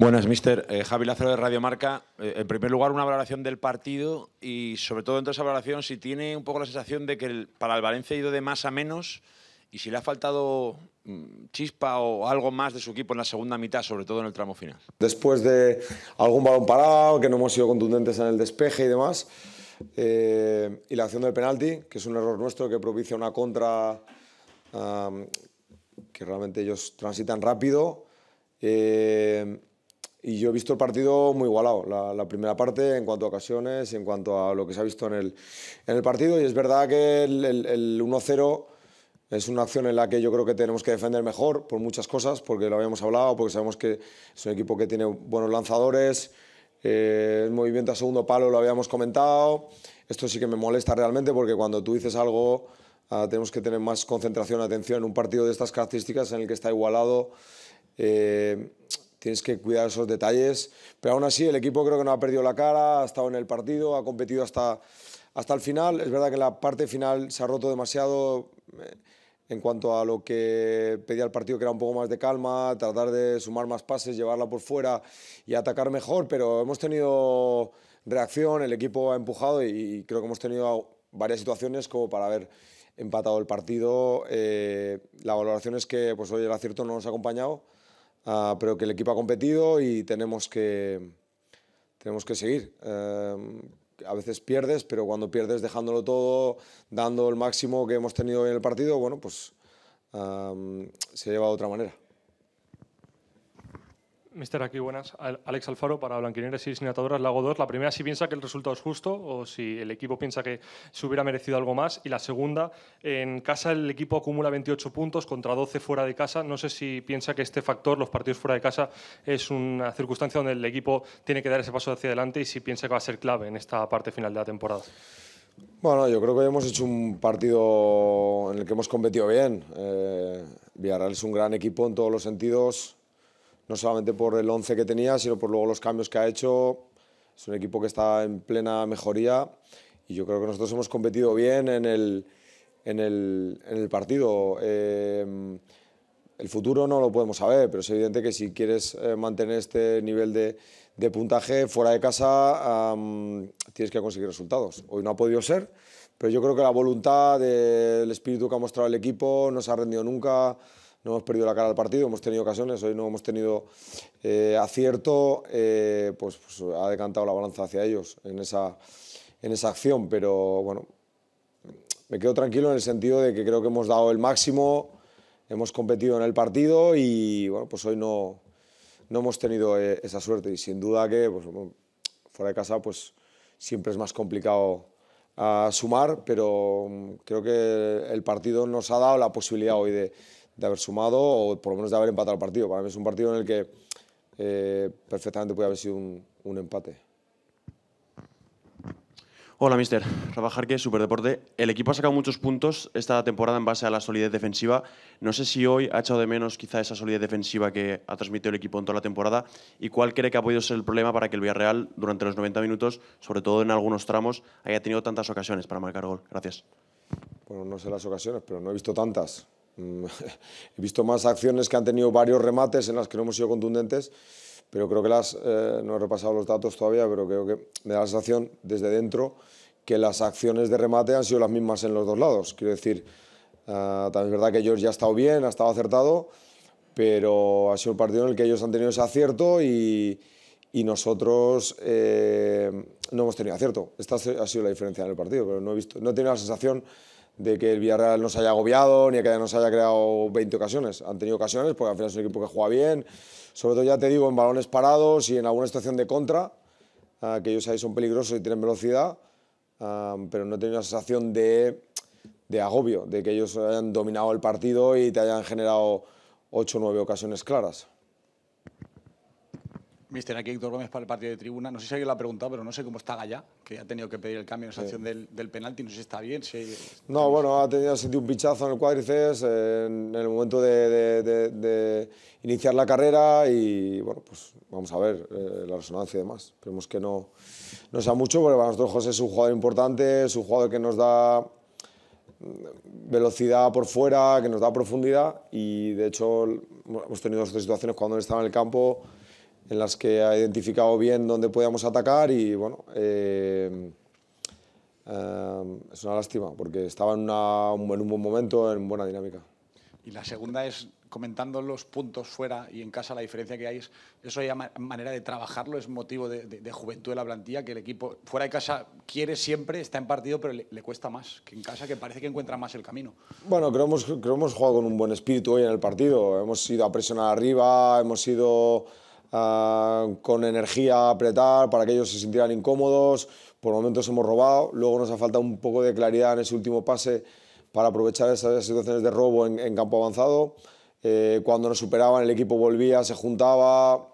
Buenas, mister. Eh, Javi Lázaro de Radio Marca. Eh, en primer lugar, una valoración del partido y, sobre todo, dentro de esa valoración, si tiene un poco la sensación de que para el Valencia ha ido de más a menos y si le ha faltado mm, chispa o algo más de su equipo en la segunda mitad, sobre todo en el tramo final. Después de algún balón parado, que no hemos sido contundentes en el despeje y demás, eh, y la acción del penalti, que es un error nuestro que propicia una contra que realmente ellos transitan rápido. Y yo he visto el partido muy igualado, la, primera parte en cuanto a ocasiones, y en cuanto a lo que se ha visto en el, en el partido. Y es verdad que el, el, 1-0 es una acción en la que yo creo que tenemos que defender mejor por muchas cosas, porque lo habíamos hablado, porque sabemos que es un equipo que tiene buenos lanzadores, eh, el movimiento a segundo palo lo habíamos comentado. Esto sí que me molesta realmente porque cuando tú dices algo ah, tenemos que tener más concentración, atención en un partido de estas características en el que está igualado. Eh, tienes que cuidar esos detalles. Pero aún así, el equipo creo que no ha perdido la cara, ha estado en el partido, ha competido hasta, hasta el final. Es verdad que la parte final se ha roto demasiado eh, en cuanto a lo que pedía el partido, que era un poco más de calma, tratar de sumar más pases, llevarla por fuera y atacar mejor, pero hemos tenido reacción, el equipo ha empujado y creo que hemos tenido varias situaciones como para haber empatado el partido. Eh, la valoración es que pues, hoy el acierto no nos ha acompañado. Ah, pero que el equipo ha competido y tenemos que, tenemos que seguir. Eh, a veces pierdes, pero cuando pierdes dejándolo todo, dando el máximo que hemos tenido en el partido, bueno, pues eh, se lleva de otra manera. Mister, aquí buenas. Alex Alfaro para Blanquineres y Sinatadoras, Lago 2. La primera, si piensa que el resultado es justo o si el equipo piensa que se hubiera merecido algo más. Y la segunda, en casa el equipo acumula 28 puntos contra 12 fuera de casa. No sé si piensa que este factor, los partidos fuera de casa, es una circunstancia donde el equipo tiene que dar ese paso hacia adelante y si piensa que va a ser clave en esta parte final de la temporada. Bueno, yo creo que hemos hecho un partido en el que hemos competido bien. Eh, Villarreal es un gran equipo en todos los sentidos no solamente por el 11 que tenía, sino por luego los cambios que ha hecho. Es un equipo que está en plena mejoría y yo creo que nosotros hemos competido bien en el, en el, en el partido. Eh, el futuro no lo podemos saber, pero es evidente que si quieres eh, mantener este nivel de, de puntaje fuera de casa, tienes que conseguir resultados. Hoy no ha podido ser, pero yo creo que la voluntad, el espíritu que ha mostrado el equipo, no se ha rendido nunca no hemos perdido la cara al partido, hemos tenido ocasiones, hoy no hemos tenido eh, acierto, eh, pues, pues, ha decantado la balanza hacia ellos en esa, en esa acción, pero bueno, me quedo tranquilo en el sentido de que creo que hemos dado el máximo, hemos competido en el partido y bueno, pues hoy no, no hemos tenido eh, esa suerte y sin duda que pues, fuera de casa pues siempre es más complicado a ah, sumar, pero mm, creo que el partido nos ha dado la posibilidad hoy de de haber sumado o por lo menos de haber empatado el partido. Para mí es un partido en el que eh, perfectamente puede haber sido un, un empate. Hola, mister. Rafa Jarque, Superdeporte. El equipo ha sacado muchos puntos esta temporada en base a la solidez defensiva. No sé si hoy ha echado de menos quizá esa solidez defensiva que ha transmitido el equipo en toda la temporada y cuál cree que ha podido ser el problema para que el Villarreal durante los 90 minutos, sobre todo en algunos tramos, haya tenido tantas ocasiones para marcar gol. Gracias. Bueno, no sé las ocasiones, pero no he visto tantas. Mm, he visto más acciones que han tenido varios remates en las que no hemos sido contundentes, pero creo que las, eh, no he repasado los datos todavía, pero creo que me da la sensación desde dentro que las acciones de remate han sido las mismas en los dos lados. Quiero decir, ah, también es verdad que ellos ya ha estado bien, ha estado acertado, pero ha sido un partido en el que ellos han tenido ese acierto y, nosotros eh, no hemos tenido acierto. Esta ha sido la diferencia en el partido, pero no he, visto, no he tenido la sensación de que el Villarreal nos haya agobiado, ni que nos haya creado 20 ocasiones. Han tenido ocasiones porque al final es un equipo que juega bien, sobre todo ya te digo, en balones parados y en alguna situación de contra, ah, que ellos ahí son peligrosos y tienen velocidad, ah, pero no he tenido una sensación de, de, agobio, de que ellos hayan dominado el partido y te hayan generado 8 o 9 ocasiones claras. Mister, aquí Héctor Gómez para el partido de tribuna. No sé si alguien lo ha preguntado, pero no sé cómo está Gallá, que ha tenido que pedir el cambio en esa del, penalti. No sé si está bien. No, bueno, ha tenido sentido un pinchazo en el cuádriceps en el momento de, iniciar la carrera y, bueno, pues vamos a ver eh, la resonancia y demás. Esperemos que no, no sea mucho, porque para nosotros José es un jugador importante, es un jugador que nos da mm, velocidad por fuera, que nos da profundidad y, de hecho, hemos tenido otras situaciones cuando él estaba en el campo en las que ha identificado bien dónde podíamos atacar y bueno, eh, eh, es una lástima porque estaba en, un buen momento, en buena dinámica. Y la segunda es comentando los puntos fuera y en casa la diferencia que hay es eso ya manera de trabajarlo es motivo de, juventud de la plantilla que el equipo fuera de casa quiere siempre está en partido pero le, cuesta más que en casa que parece que encuentra más el camino bueno creo que hemos jugado con un buen espíritu hoy en el partido hemos ido a presionar arriba hemos ido Ah, con energía apretar para que ellos se sintieran incómodos. Por momentos hemos robado, luego nos ha faltado un poco de claridad en ese último pase para aprovechar esas situaciones de robo en, campo avanzado. Eh, cuando nos superaban el equipo volvía, se juntaba.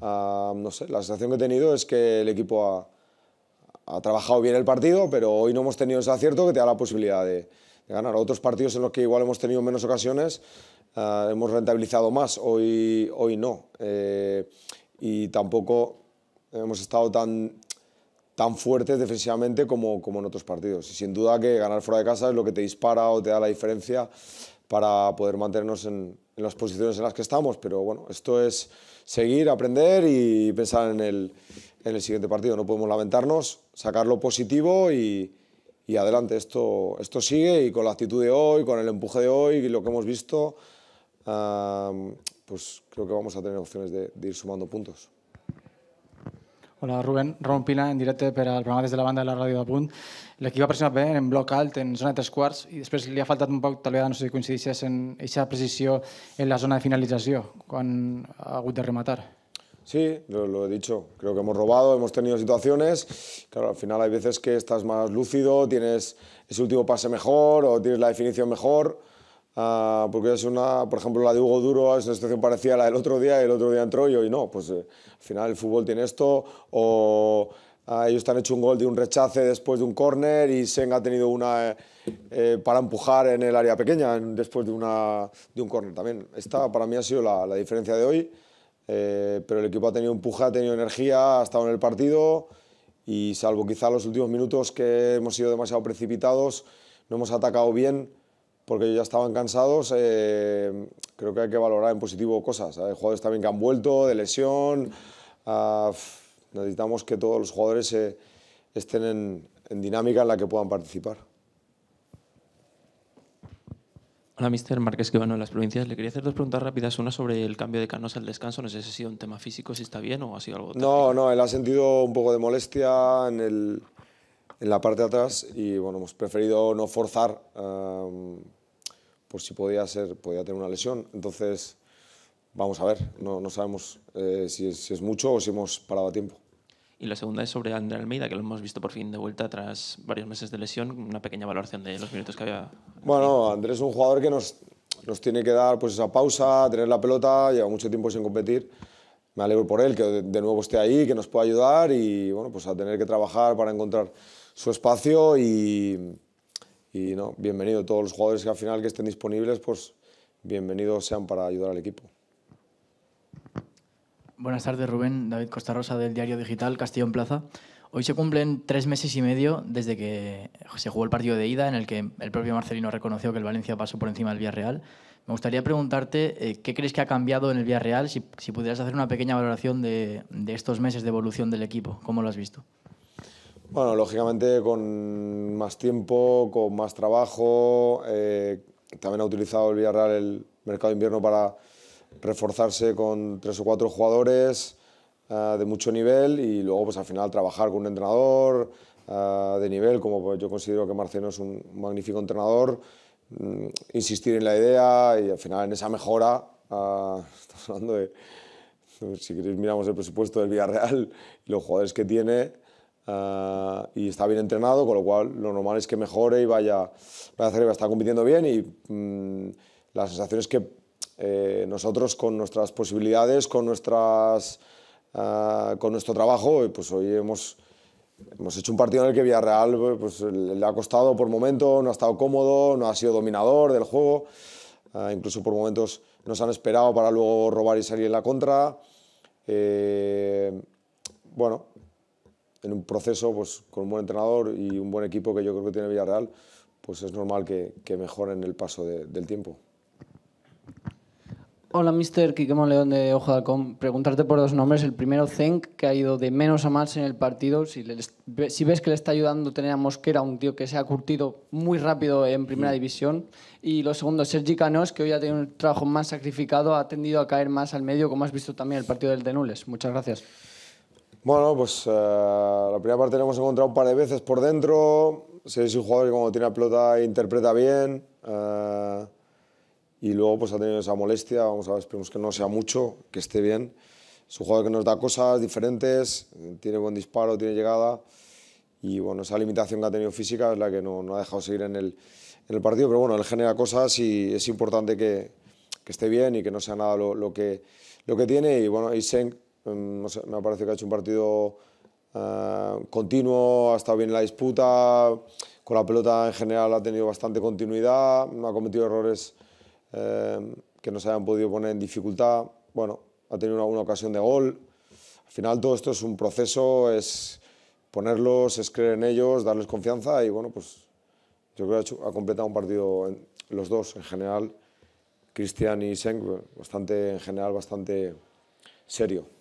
Ah, no sé, la sensación que he tenido es que el equipo ha, trabajado bien el partido, pero hoy no hemos tenido ese acierto que te da la posibilidad de ganar. Otros partidos en los que igual hemos tenido menos ocasiones, Ah, hemos rentabilizado más, hoy, hoy no. Eh, y tampoco hemos estado tan, tan fuertes defensivamente como, como en otros partidos. Y sin duda que ganar fuera de casa es lo que te dispara o te da la diferencia para poder mantenernos en, en las posiciones en las que estamos. Pero bueno, esto es seguir, aprender y pensar en el, en el siguiente partido. No podemos lamentarnos, sacar lo positivo y, y adelante. Esto, esto sigue y con la actitud de hoy, con el empuje de hoy y lo que hemos visto pues creo que vamos a tener opciones de, ir sumando puntos. Hola Rubén, Ramon Pina en directo pero al programa desde de la banda de la radio. de Punt. L'equip ha pressionat bé en bloc alt, en zona de tres quarts, y després li ha faltado un poco, tal vez, no sé si en esa precisión en la zona de finalización, quan ha hagut de rematar. Sí, lo, lo, he dicho, creo que hemos robado, hemos tenido situaciones, claro, al final hay veces que estás más lúcido, tienes ese último pase mejor o tienes la definición mejor, Ah, porque es una, por ejemplo, la de Hugo Duro es una situación parecida a la del otro día, y el otro día entró y hoy no. Pues eh, al final el fútbol tiene esto, o ah, ellos han hecho un gol de un rechace después de un córner y Seng ha tenido una eh, eh, para empujar en el área pequeña después de, una, de un córner también. Esta para mí ha sido la, la diferencia de hoy, pero el equipo ha tenido empuje, ha tenido energía, ha estado en el partido y salvo quizá los últimos minutos que hemos sido demasiado precipitados, no hemos atacado bien porque ya estaban cansados, eh, creo que hay que valorar en positivo cosas. Hay ¿eh? jugadores también que han vuelto de lesión. Ah, necesitamos que todos los jugadores eh, estén en, dinámica en la que puedan participar. Hola, Mr. Márquez Quibano en las provincias. Le quería hacer dos preguntas rápidas. Una sobre el cambio de canos al descanso. No sé si ha sido un tema físico, si está bien o ha sido algo... No, no, él ha sentido un poco de molestia en, el, en la parte de atrás y bueno, hemos preferido no forzar. Ah, por si podía, ser, podía tener una lesión. Entonces, vamos a ver, no, no sabemos eh, si, es, si, es, mucho o si hemos parado a tiempo. Y la segunda es sobre André Almeida, que lo hemos visto por fin de vuelta tras varios meses de lesión, una pequeña valoración de los minutos que había. Bueno, Andrés es un jugador que nos, nos tiene que dar pues, esa pausa, tener la pelota, lleva mucho tiempo sin competir. Me alegro por él, que de nuevo esté ahí, que nos pueda ayudar y bueno, pues a tener que trabajar para encontrar su espacio y, y no, bienvenido. Todos los jugadores que al final que estén disponibles, pues bienvenidos sean para ayudar al equipo. Buenas tardes, Rubén. David Rosa del diario digital Castellón Plaza. Hoy se cumplen tres meses y medio desde que se jugó el partido de ida en el que el propio Marcelino reconoció que el Valencia pasó por encima del Villarreal. Me gustaría preguntarte eh, qué crees que ha cambiado en el Villarreal, si, si pudieras hacer una pequeña valoración de, de estos meses de evolución del equipo, cómo lo has visto. Bueno, lógicamente con más tiempo, con más trabajo. Eh, también ha utilizado el Villarreal el mercado invierno para reforzarse con tres o cuatro jugadores ah, de mucho nivel y luego pues al final trabajar con un entrenador ah, de nivel, como pues, yo considero que Marceno es un magnífico entrenador, mm, insistir en la idea y al final en esa mejora, ah, hablando si queréis miramos el presupuesto del Villarreal y los jugadores que tiene, Ah, y está bien entrenado, con lo cual lo normal es que mejore y vaya, a estar compitiendo bien y mm, la sensación es que eh, nosotros con nuestras posibilidades, con, nuestras, ah, con nuestro trabajo, eh, pues hoy hemos, hemos hecho un partido en el que Villarreal eh, pues, le ha costado por momento, no ha estado cómodo, no ha sido dominador del juego, ah, incluso por momentos nos han esperado para luego robar y salir en la contra. bueno, en un proceso pues, con un buen entrenador y un buen equipo que yo creo que tiene Villarreal, pues es normal que, que mejoren el paso del tiempo. Hola, Mister Quiquemón León de Ojo de Alcón. Preguntarte por dos nombres. El primero, Zenk, que ha ido de menos a más en el partido. Si, si ves que le está ayudando tener a Mosquera, un tío que se ha curtido muy rápido en primera división. Y lo segundo, Sergi Canós, que hoy ha tenido un trabajo más sacrificado, ha tendido a caer más al medio, como has visto también el partido del Denules. Muchas gracias. Bueno, pues eh, la primera parte la hemos encontrado un par de veces por dentro. si es un jugador que cuando tiene la pelota interpreta bien. Eh, y luego pues ha tenido esa molestia. Vamos a ver, esperemos que no sea mucho, que esté bien. Es un jugador que nos da cosas diferentes, tiene buen disparo, tiene llegada. Y bueno, esa limitación que ha tenido física es la que no, no ha dejado seguir en el, en el, partido. Pero bueno, él genera cosas y es importante que, que esté bien y que no sea nada lo, lo, que, lo que tiene. Y bueno, y Em, me parece que ha hecho un partido eh, continuo, ha estado bien la disputa, con la pelota en general ha tenido bastante continuidad, no ha cometido errores em, que que se hayan podido poner en dificultad, bueno, ha tenido una ocasión de gol. Al final todo esto es un proceso, es ponerlos, es creer en ellos, darles confianza y bueno, pues yo creo que ha, completado un partido, los dos en general, Cristian y Seng, bastante, en general bastante serio.